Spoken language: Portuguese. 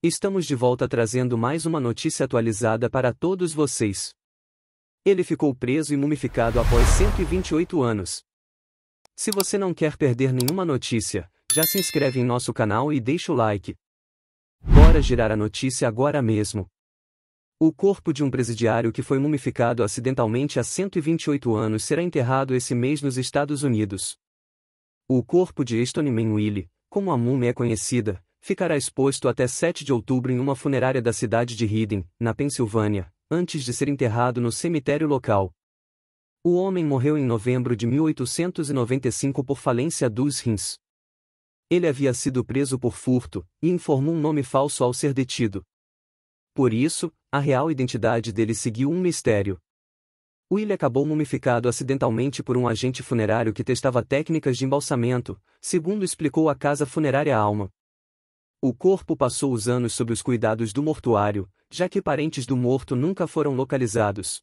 Estamos de volta trazendo mais uma notícia atualizada para todos vocês. Ele ficou preso e mumificado após 128 anos. Se você não quer perder nenhuma notícia, já se inscreve em nosso canal e deixa o like. Bora girar a notícia agora mesmo. O corpo de um presidiário que foi mumificado acidentalmente há 128 anos será enterrado esse mês nos Estados Unidos. O corpo de Estoniman Willie, como a múmia é conhecida, ficará exposto até 7 de outubro em uma funerária da cidade de Reading, na Pensilvânia, antes de ser enterrado no cemitério local. O homem morreu em novembro de 1895 por falência dos rins. Ele havia sido preso por furto e informou um nome falso ao ser detido. Por isso, a real identidade dele seguiu um mistério. Will acabou mumificado acidentalmente por um agente funerário que testava técnicas de embalsamento, segundo explicou a casa funerária Alma. O corpo passou os anos sob os cuidados do mortuário, já que parentes do morto nunca foram localizados.